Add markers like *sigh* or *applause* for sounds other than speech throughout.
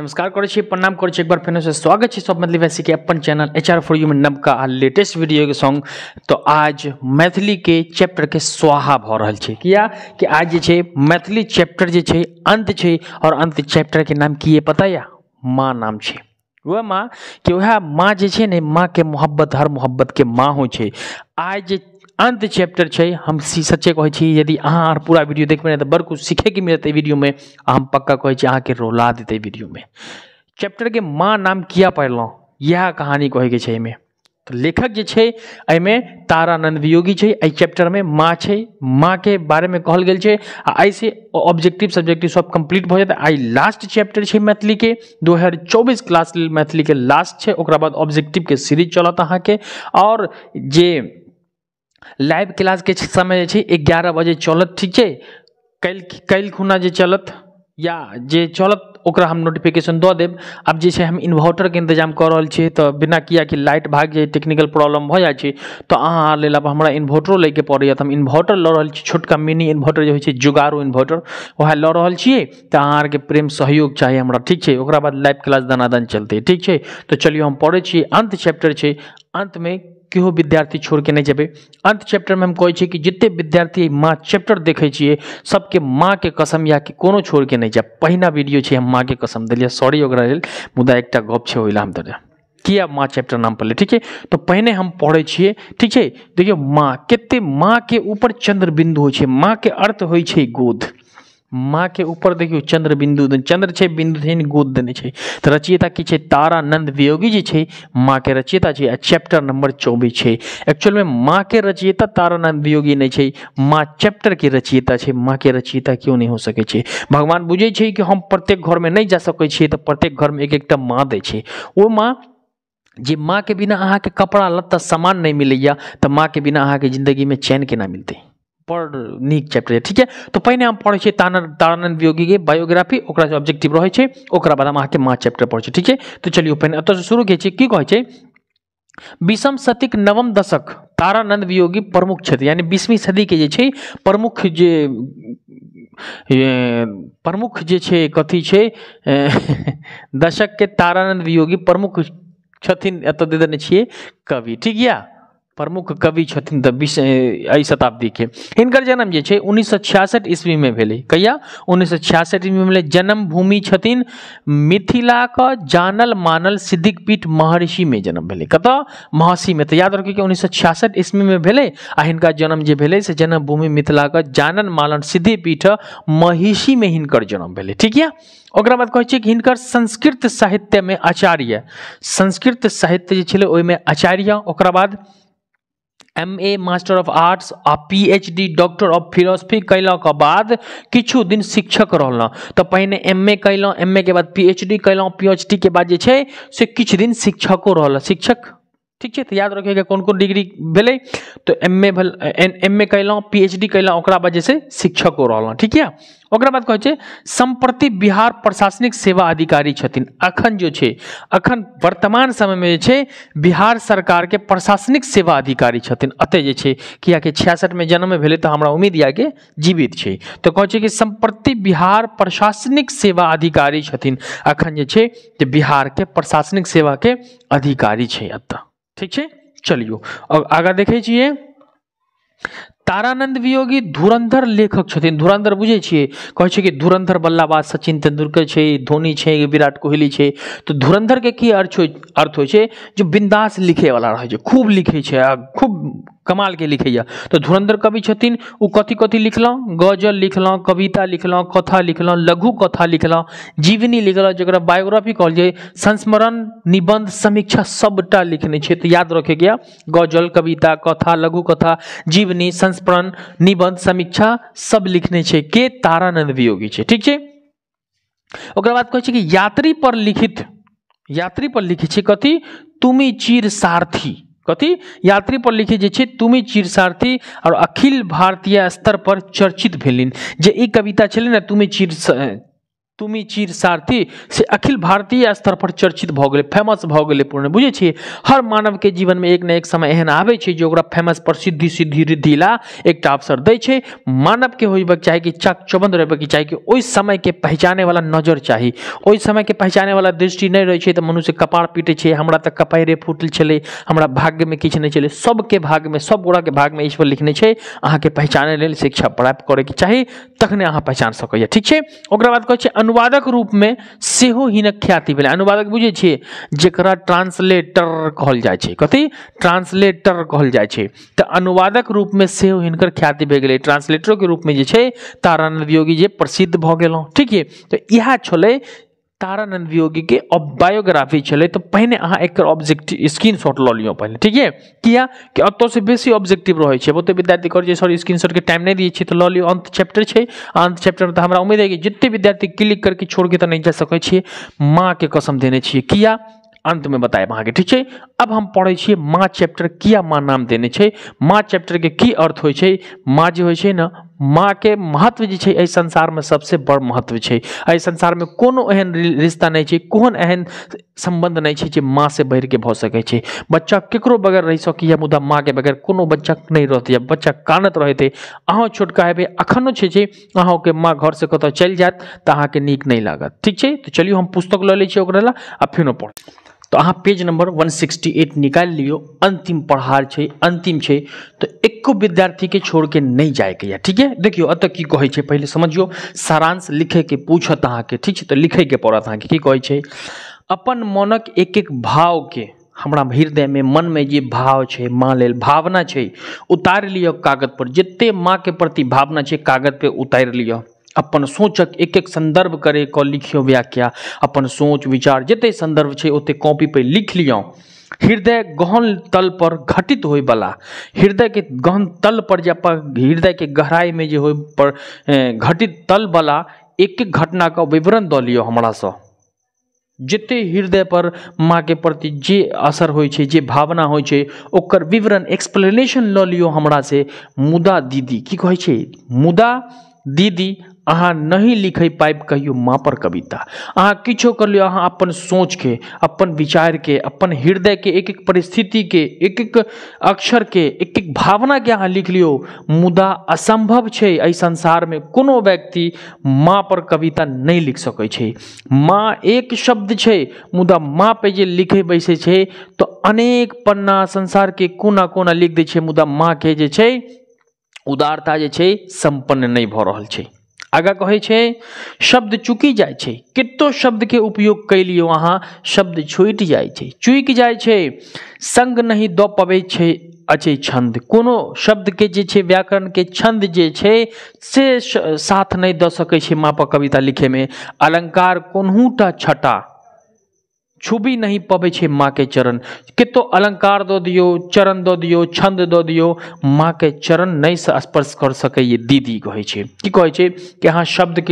नमस्कार करे छी प्रणाम करे छी एक बार से स्वागत है सब मैथिली वैसी के अपन channel H R for you में आ लेटेस्ट वीडियो के सॉन्ग तो आज मैथिली के चैप्टर के स्वाहा भ रहल छै किया कि आज जे मैथिली चैप्टर जे छै अंत छै और अंत चैप्टर के नाम की ये पता या माँ नाम छै वह माँ कि वह माँ जे छै ने माँ के मोहब्बत हर मोहब्बत के माँ हो छै आज अंत चैप्टर छे हम सच्चे कहे यदि अहाँ पूरा वीडियो देख पे बड़ कुछ सीखे के मिलते वीडियो में हम पक्का कहे छी के रोला में चैप्टर के माँ नाम किया पढ़लहुँ इएह कहानी कहे के में तो लेखक जे में तारानंद तारानन्द वियोगी छै चैप्टर में माँ के बारे में कहल गेल छै आ से ऑब्जेक्टिव सब्जेक्टिव सब कम्प्लीट भ जाता आई लास्ट चैप्टर है मैथिलीके दू हजार चौबीस क्लास मैथिली के लास्ट है ओकरा बाद के सीरीज चलत के और जे लाइव के समय ग्यारह बजे चलत ठीक है कल कल खुना जे चलत या जे चलत ओकरा हम नोटिफिकेशन दऽ देब आब जे छै हम के इंतजाम कर रहल छियै तो बिना कि लाइट भाग जाए टेक्निकल प्रॉब्लम भ जाए तो तऽ अहाँ लेल हमारा हमरा इन्वर्टरो लैके पड़ैए तो हम इन्वर्टर लऽ रहल छी छोटका मिनी इन्वर्टर जो है जुगारू इन्वर्टर वह लऽ रहल छियै तो अहाँ के प्रेम सहयोग चाहिए हमारा ठीक है ओकरा बाद लाइव क्लास दनादन चलते ठीक है तो चलिए हम पढ़े अंत चैप्टर है अंत में केओ विद्यार्थी छोड़ के नहीं जब अंत चैप्टर में हम कहे कि जितने विद्यार्थी माँ चैप्टर देखे सबके सबके के कसम या कि कोनो के नहीं जाए पहिना वीडियो छे हम के कसम देलियै सॉरी ओकरा लेल मुदा एक गप छे ओहि हम देलियै किया माँ चैप्टर नाम पड़लै ठीक है तो पहले हम पढ़े छे ठीक है देखिए माँ कते के ऊपर चंद्र बिंदु हो माँ के अर्थ हो गोध गोद माँ के ऊपर देखियौ चन्द्र बिन्दु चंद्र छे बिंदु छै गोद देने छे तो रचयिता की तारा नंद वियोगी जे माँ के रचयिता छै आ चैप्टर नंबर चौबीस एक्चुअल में माँ के रचयिता नंद वियोगी नहीं छे माँ चैप्टर चैप्टरके रचयिता माँ के रचयिता क्यों नहीं हो सके छे भगवान बुझे छे कि हम प्रत्येक घर में नहीं जा सके छे तो प्रत्येक में एक एक माँ दे छे वो माँ माँ के बिना के कपड़ा लत्ता सामान मिले तो माँ के बिना अहा जिंदगी में चैन केना मिलते बड़ नीक चैप्टर ठीक है तो पहले हम पढ़े तानर तारानंद तारानंद के बायोग्राफी ओकरा ऑब्जेक्टिव रहे छै ओकरा बाद हम अहाँके माँ चैप्टर पढ़े ठीक है तो चलिए पहिने एतऽसँ शुरू के छियै की बीसम शतिक नवम दशक तारानंद वियोगी प्रमुख छे यानी बीसवीं सदी के प्रमुख जे प्रमुख जे छे कथी छे *laughs* दशक के तारानंद वियोगी प्रमुख छथिन एतऽ दे देने कवि ठीक है प्रमुख कवि छथिन तऽ बीस एहि के हिनकर जन्म जे छै उन्नैस सए ईस्वी ईस्वीमे भेलै कहिया उन्नीस सए छियासठ ईस्वी भेलै जन्मभूमि छथिन मिथिलाके जानल मानल सिद्धिक पीठ में जन्म भेलै कतऽ में तऽ याद रखियौ कि उन्नीस सए ईस्वी ईस्वीमे भेलै आ हिनका जन्म जे भेलै से जन्मभूमि मिथिलाके जानल मानल सिद्धिपीठ में हिनकर जन्म भेलै ठीक यऽ ओकरा बाद कहै छियै कि हिनकर संस्कृत साहित्यमे आचार्य संस्कृत साहित्य जे छलै ओहिमे आचार्य ओकरा बाद M A master of arts आ P H D doctor of philosophy के बाद किछु दिन शिक्षक रहल तो पहिने एम ए कल एम ए के बाद पी एच डी कयलहुँ पी एच डी के बाद जे छे से किछु दिन शिक्षको रहल शिक्षक ठीक है तो याद रखिएगा कौन कौन डिग्री भले तो एम ए भल एम ए कैल पी एच डी कैलहुँ ओकरा से शिक्षक हो रहा ठीक है ओकरा बाद कहे संप्रति बिहार प्रशासनिक सेवा अधिकारी छथिन अखन जो छे अखन वर्तमान समय में छे बिहार सरकार के प्रशासनिक सेवा अधिकारी छथिन अत जे छियासठ में जन्म भेलै तो हमरा उम्मीद या कि जीवित छे तो कहे कि संप्रति बिहार प्रशासनिक सेवा अधिकारी छथिन अखन जे छे बिहार के प्रशासनिक सेवा के अधिकारी छै अतः ठीक है चलियो अब आगा देखे छे तारानंद वियोगी धुरंधर लेखक धुरंधर बुझे कहे कि धुरंधर बल्लाबाज सचिन तेंदुलकर छे धोनी छे विराट कोहली छे तो धुरंधर के की अर्थ हो अर्थ हो जो बिंदास लिखे वाला रहे खूब लिखे खूब कमाल के लिखे तो धुरंधर कवि छथिन उ कथी कथी लिखल गजल लिखल कविता लिखल कथा लिखल लघु कथा लिखल जीवनी लिखल जो बायोग्राफी कहल जाए संस्मरण निबंध समीक्षा सबटा लिखने छै तो याद रखे गया गजल कविता कथा लघु कथा जीवनी संस्मरण निबंध समीक्षा सब लिखने छे के तारानंद वियोगी छे ठीक छे बाद कहे कि यात्री पर लिखित यात्री पर लिखे कथी तुमी चीर सारथी कथी यात्री पर लिखी जी छै चिरसार्थी और अखिल भारतीय स्तर पर चर्चित भेलिन जे कविता छलै चिर तुमी चीर सारथी से अखिल भारतीय स्तर पर चर्चित भऽ फेमस भऽ गेलै पूर्ण बुझे छे हर जीवन में एक न एक समय एहन आवे छे जो ओकरा फेमस प्रसिद्धि सिद्धि रिद्धि एक अवसर दै मानव के होबक चाहे कि चक रहबे कि चाहे कि ओहि पहचाने वाला नजर चाही ओहि पहचाने वाला दृष्टि नहीं रहे छे त मनुष्य कपार पीटे छे हमरा तऽ कपाड़े फूटल छले हमरा नहीं किछु नहि छलै सभके में सब गोराके में ईश्वर लिखने छै के पहचाने लेल शिक्षा प्राप्त के चाहे तखने अहाँ पहचान सकैया ठीक छे ओकरा बाद कहै छे अनुवादक रूप में सेहो हिनक ख्याति भेलै अनुवादक बुझे छियै जकरा ट्रांसलेटर कहल जाय छै कथि ट्रांसलेटर कहल जाय छै त अनुवादक रूप में सेहो हिनकर ख्याति भए गेलै ट्रांसलेटर के रूप में जे छै तारानंद योगी जे प्रसिद्ध भ गेलौ ठीक है तऽ इहा छलै तारानंद वियोगी के अब बायोग्राफी चले तो पहले अहा एक ऑब्जेक्टिव स्क्रीनशॉट लऽ लियो पहले ठीक है किया कि से बेसी ऑब्जेक्टिव रहै छे बहुत विद्यार्थी कर जे सॉरी स्क्रीनशॉट के टाइम नहीं दिए छे तो लऽ लियो अंत चैप्टर छे अंत चैप्टर में तो हमरा उम्मीद है कि जितने विद्यार्थी क्लिक करके छोड़ के तो नहीं जा सके छे मां के कसम देने छे किया अंत में बताए बताएब के ठीक छै अब हम पढ़े छे मां चैप्टर किया मां नाम देने छे मां चैप्टर के की अर्थ होइ छे मां जे होइ छे ना माँ के महत्व जे छै संसार में सबसे बड़ महत्व है संसार में कोनो एहन रिश्ता नहीं है कोन एहन सम्बन्ध नहि माँ से बढ़ के भाव सके छै बच्चा ककरो बगैर रहि सकैए मुदा के बगैर कोनो बच्चा नहीं रहते बच्चा कानत रहते अहाँ छोटका अखनो एखनो छै माँ घर माँ घरसँ चल जाए तो तऽ के निक नहीं लागत ठीक है तो चलिए हम पुस्तक लै लीजिए ओकरा लए आ पढ़ तो अहाँ पेज नम्बर 168 निकाल लियो अंतिम पढ़ार छे अंतिम छे तो एको विद्यार्थी के छोड़ के नहीं जाए के ठीक है देखियो अत की कहे छै पहिले समझियौ सारांश के पूछत के ठीक तो लिखे के पड़त अहाँके की कहे छै अपन मनक एक एक हृदय में मन में जो भाव है माँ लेल भावना लियो कागज पर जिते माँ के प्रति भावना कागज पे उतारि लियो अपन सोचक एक एक संदर्भ करे करैके लिखियो व्याख्या अपन सोच विचार संदर्भ है छै कॉपी पर लिख लियो हृदय गहन तल पर घटित हो वाला हृदय के गहन तल पर जब हृदय के गहराई में जो पर घटित तल वाला एक एक घटना का विवरण लियो हमारा सा जते हृदय पर माँ के प्रति जे असर हो भावना हो विवरण एक्सप्लेनेशन लियो लियौ से मुदा दीदी की कहे मुदा दीदी अहा नहीं लिख पाइब कहियो माँ पर कविता अहा किछो कर लियो अहा अपन के अपन विचार के अपन हृदय के एक एक के एक एक के एक एक के अहा लिख लियो मुदा असम्भव अ संसार में कोनो व्यक्ति माँ पर कविता नहीं लिख सकै माँ एक शब्द है मुदा माँ पे जे लिखे बैसे छै तो अनेक पन्ना संसार के कोना कोना लिख दै मुदा माँ जे उदारता जे छै सम्पन्न नहि भऽ रहल आगा कहे शब्द चुकि जाइ कितो शब्द के उपयोग कैलियो वहाँ शब्द छूट जाइ छै चुकि जाइ छै सङ्ग नहि दऽ पबै छै अछि के कोनो जे व्याकरण के छंद जे छे से साथ नहीं दऽ सके छै मापक कविता में अलंकार कोनहुटा छटा छुबी नहीं छे माँ के चरण कितो अलंकार दो दियो चरण दियो छंद दो दियो माँ के चरण नहीं स्पर्श कर ये दीदी कहे छे की कहे छे कि अहाँ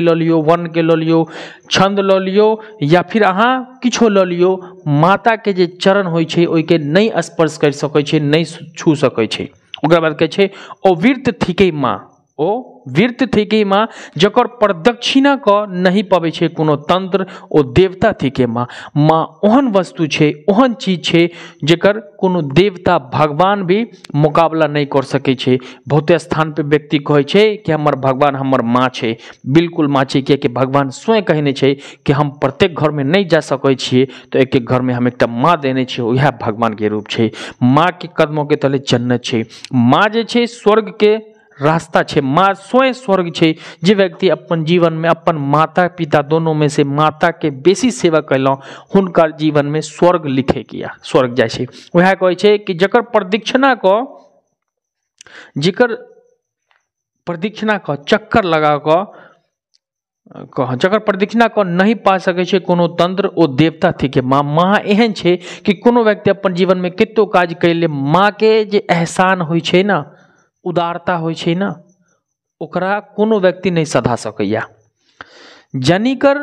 लो लियो लियौ के लो लियो छंद लो लियो या फिर अहाँ किछो लियो माता के जे चरण होइ छै के नहीं स्पर्श कर सके छे नहीं छू सके छे ओकरा बाद कहे छे ओ वृत्त माँ ओ वीर्त थीके माँ जकर प्रदक्षिणा क नहीं पवे छे कोनो तंत्र ओ देवता थीके माँ माँ ओहन वस्तु छे ओहन चीज छे जकर कोनो देवता भगवान भी मुकाबला नहीं कर छे बहुत स्थान पे व्यक्ति कहे छे कि हमर भगवान हमर माँ छे बिल्कुल माँ क्या कि भगवान स्वयं कहने छे कि हम प्रत्येक घर में नहीं जा सके छे तो एक एक में हम एक माँ देने वह भगवान के रूप माँ के कदमों के तले जन्नत छे माँ जे स्वर्ग के रास्ता छे माँ स्वयं स्वर्ग छे जे व्यक्ति अपन जीवन में अपन माता पिता दोनों में से माता के बेसी सेवा कल हर जीवन में स्वर्ग लिखे किया स्वर्ग जाए छे वह कहे छे कि जकर प्रदीक्षिणा को जिकर प्रदीक्षिणा को चक्कर लगा कऽ कह जकर प्रदक्षिणा कऽ नहीं पा सकै छै कोनो तंत्र ओ देवता के माँ माँ एहन छे कि कोनो व्यक्ति अपन जीवन में कितो काज कैले माँ के जे एहसान होइ छे ना उदारता हो कोनो व्यक्ति नहीं सधा सकैए जनिकर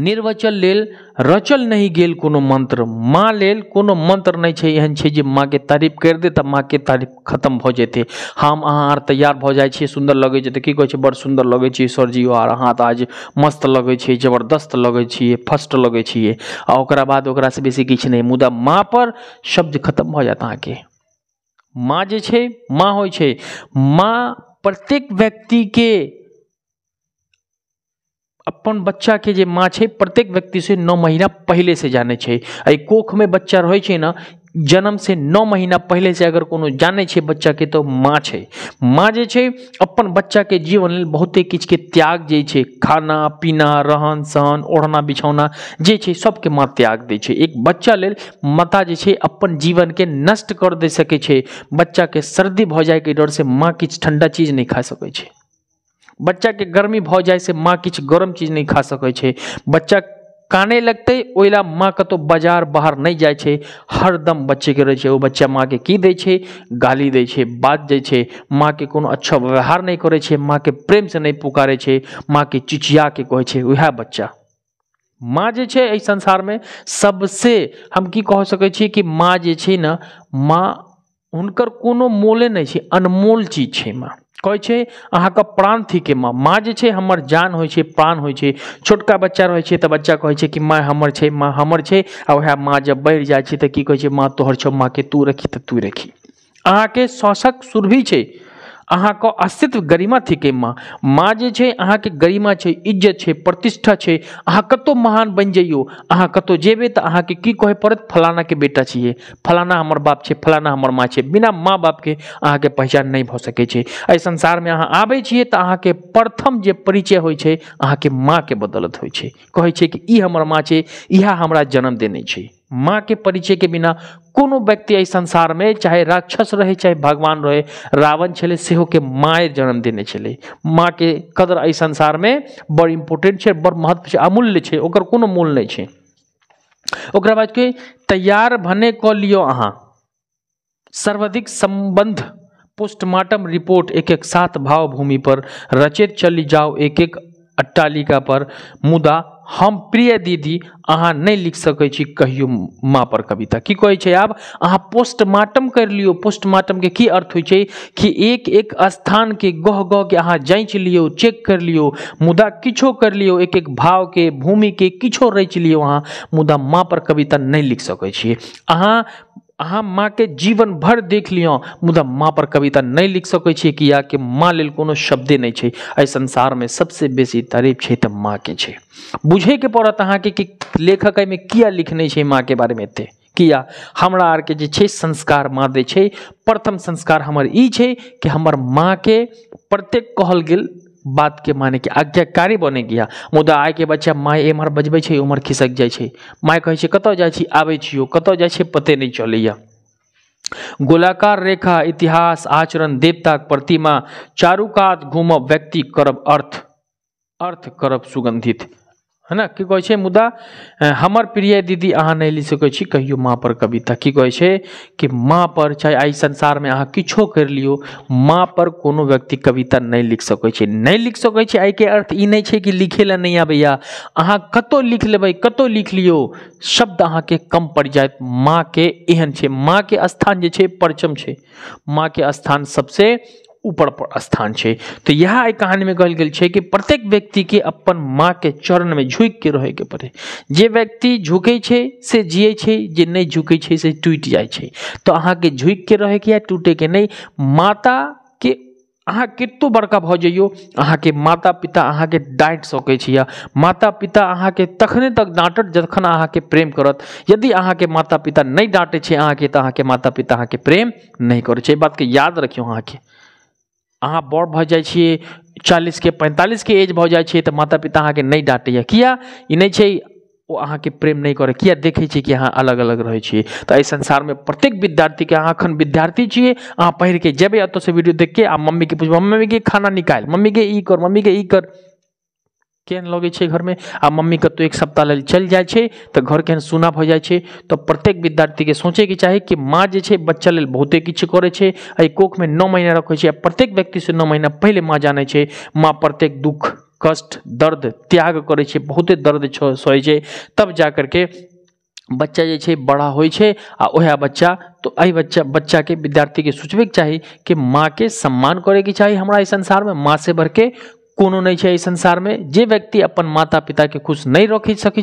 निर्वचन लेल रचल नहीं गेल कोनो मंत्र माँ लेल कोनो मंत्र नहीं छे एहन छे जे के तारीफ कर दे माँ के तारीफ खत्म भ जेते हम अहाँ आर तैयार भ जाए छे सुंदर लगे छे की कहे छे बड़ लगे छे सर जी आर अहाँ तऽ आज मस्त लगे छे जबरदस्त लगे छे फर्स्ट लगे छे आ ओकरा बाद से बेसी किछ नहीं मुदा माँ पर शब्द खत्म भऽ अहाँ के माँ जो है माँ हो माँ प्रत्येक व्यक्ति के अपन बच्चा के जे माँ छै प्रत्येक व्यक्ति से नौ महीना पहले से जानै अ कोख में बच्चा रहे छै जन्म से नौ महीना पहले से अगर जाने छे बच्चा के तो माँ छे माँ जे छे अपन के जीवन लेल बहुते के त्याग जे छे खाना पीना रहन सहन ओढ़ना बिछौना जे सब के माँ त्याग दे छे एक बच्चा लेल माता जे छे अपन के नष्ट कर सके छे बच्चा के सर्दी भ जाए के डर से माँ कि ठंडा चीज नहीं खा सकै बच्चा के गर्मी जाए से माँ कि गर्म चीज नहीं खा सकै बच्चा काने लगते ओला माँ कतौ तो बाजार बाहर नहीं जाइ छै हरदम बच्चेके रहै छै वो बच्चा के की दे छे? गाली दे छे, बात छे, माँ के कोनो अच्छा व्यवहार नहीं के प्रेम से नहीं पुकारे छे, माँ के चिचिया के कहे छे, वह बच्चा माँ जे इस संसार में सबसे हम की कह सके छे कि माँ जे छे ना माँ उनकर कोनो मोले नहीं छे अनमोल चीज छे माँ कहे अहाँ का प्राण के माँ माँ जे है हमारे जान हो प्राण हो छोटका बच्चा रहे तो बच्चा कहे कि माँ हमारे माँ हमारे आ वह माँ जब बढ़ जाए तो तऽ की माँ तोहर तू रखी तू रखी के शौसक सुरभि है को अस्तित्व गरिमा के माँ माँ जे अहाँ के गरिमा है इज्जत है प्रतिष्ठा है अहाँ कतौ महान बन जइयो अहाँ जेबे तो अहाँ के की कहै पड़त के बेटा छे फलाना हमर बाप छै फलाना हमर माँ छै बिना माँ के अहाँके पहिचान पहचान नहीं भ छै संसार में अहाँ छे तो अहाँ के प्रथम जे परिचय होइ छै अहाँके माँके बदौलत होइ कि ई हमर माँ छै इएह हमरा जन्म देने माँ के परिचय के बिना कोनो व्यक्ति संसार में चाहे राक्षस रहे चाहे भगवान रहे रावण छलै के माए जन्म देने माँ के कदर संसार में बड़ इम्पोर्टेंट है बड़ महत्व है अमूल्य है ओकर कोनो मूल नहीं है ओकरा बाद के तैयार भने को लियो अहाँ सर्वाधिक संबंध पोस्टमार्टम रिपोर्ट एक एक सात भाव भूमि पर रचित चली जाओ एक एक अट्टालिका पर मुदा हम प्रिय दीदी अहाँ नहीं लिख सकै छी कहियो माँ पर कविता की कहै छै आब अहाँ पोस्टमार्टम लियो पोस्टमार्टम के की अर्थ होइ छै कि एक एक के गह गह के अहाँ जाँच लियो चेक कर लियो मुदा किछो कर लियो एक एक भूमि के किछो रचि लियो अहाँ मुदा माँ पर कविता नहीं लिख सकै छी अहाँ माँ के जीवन भर देख लियो मुदा माँ पर कविता नहीं लिख सकते कि किएकि माँ लेल कोनो शब्दे नहि छै संसार में सबसे बेसी तारीफ माँ के माँके बुझे के पड़त अहाँके कि लेखक में किया लिखने के बारे में एते किया हमारा आर के छै संस्कार माँ दे प्रथम संस्कार हमारे कि हमारे माँ के प्रत्येक कहल गेल बात के माने कि आज्ञाकारी बने गया मुदा आय के बच्चा माय एम्हर बजब छै उम्हर खिसक जाए माय कहे कत जा जाइ छी आबै पते नहीं चल गोलाकार रेखा इतिहास आचरण देवता प्रतिमा चारुकात घूमब व्यक्ति करब अर्थ अर्थ करब सुगंधित है ना कि कहे मुदा हमार प्रिय दीदी अहाँ नहीं लिख सकते कहियो माँ पर कविता कि कहे कि माँ पर चाहे एहि संसारमे अहाँ किछो लियो माँ पर कोनो व्यक्ति कविता नहीं लिख सकै नहीं लिख सकै आई के अर्थ ई नहीं कि लिखे ला नहीं आबैया अहा कतो लिख लेबै कतो लिख लियो शब्द के कम पड़ जाए माँ के एहन माँ के स्थान जे है परचम माँ के स्थान सबसे ऊपर स्थान छै तऽ तो इएह कहानी में कहल गेल छै कि प्रत्येक के अपन झुक के रह के पड़े जे व्यक्ति झुके छै से जिये नहीं जे नहि से टूट से तो जाइ के झुक के रह के या नहीं माता के अहाँ कतो बड़का भऽ जइयौ के माता पिता अहाँके के सकै छी या माता पिता के तखने तक डाँटत जखन के प्रेम करत यदि के माता पिता छे डाँटै के त तऽ के माता पिता के प्रेम नहीं करै छै बात के याद रखियौ के अहाँ बड़ भऽ जाइ के चालीसके के एज भऽ जाइ छियै तऽ माता पिता अहाँके नहि डाँटैए किया ई नहि छै ओ अहाँके प्रेम नहि करय किया देखै कि अहाँ अलग अलग रहै तो तऽ एहि संसारमे प्रत्येक विद्यार्थीके अहाँ एखन विद्यार्थी छियै अहाँ पढ़िके जेबै एतयसँ वीडियो देखिके आ मम्मीके पुछबै मम्मीके खाना निकालि मम्मीके ई कर मम्मीके ई कर केहन लगे घर में आ मम्मी कतहु एक सप्ताह लेल चल जाए छै घर केहन सुना भऽ जाए प्रत्येक विद्यार्थी प्रत्येक सोचे के चाहिए कि माँ जे बच्चा लेल बहुते किछु करै छै कोख में नौ महीना रखे छे प्रत्येक व्यक्ति से नौ महीना पहले माँ जाने छे माँ प्रत्येक दुख कष्ट दर्द त्याग करे छे बहुते दर्द सहै छे तब जा के बच्चा जे बड़ा होइ छै आ बच्चा तो एहि बच्चा बच्चाके के सोचबैके चाही कि के सम्मान करे के चाही हमरा संसार में माँ से के कोनो नहीं छै संसार में जे व्यक्ति अपन माता पिता के खुश नहीं रख सकै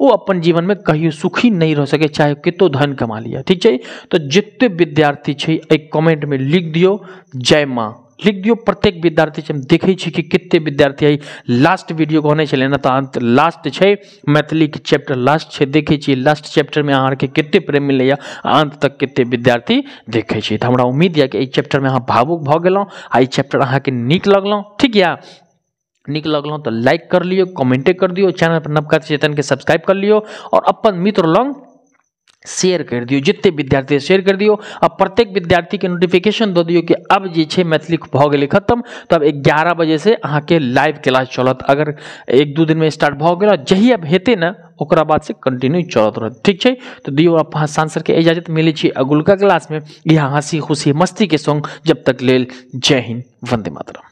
वो अपन जीवन में कहियो सुखी नहीं रह सके चाहे कितो धन कमा लिया ठीक है तो जितने विद्यार्थी है एक कमेंट में लिख दियो जय माँ लिख दियो प्रत्येक विद्यार्थी हम देखे कि कितने विद्यार्थी आई लास्ट वीडियो कहने चले ना तो अंत लास्ट है मैथिली के चैप्टर लास्ट है देखे लास्ट चैप्टर में अहाँ के कितने प्रेम मिले अंत तक कितने विद्यार्थी देखे तो हमारा उम्मीद है कि चैप्टर में अहाँ भावुक भऽ गेलहुँ आ चैप्टर चैप्टर के निक लगलहुँ ठीक है नीक लगल तो लाइक कर लियो कमेंटे कर दियो चैनल पर नवका चेतन के सब्सक्राइब कर लियो और अपन मित्र लंग शेयर कर दियो जितने विद्यार्थी शेयर कर दियो अब प्रत्येक विद्यार्थी के नोटिफिकेशन दो दियो कि अब जो है मैथिली भ गए खत्म तो अब ग्यारह बजे से अहाँ के लाइव क्लास चलत अगर एक दू दिन में स्टार्ट भ गया जही अब हेतें ना बाद से कंटिन्यू चलत रह ठीक है तो दियो आप सांसद सांसर के इजाजत मिले अगुलका क्लास में यह हंसी खुशी मस्ती के संग जब तक लेल जय हिंद वंदे मातरम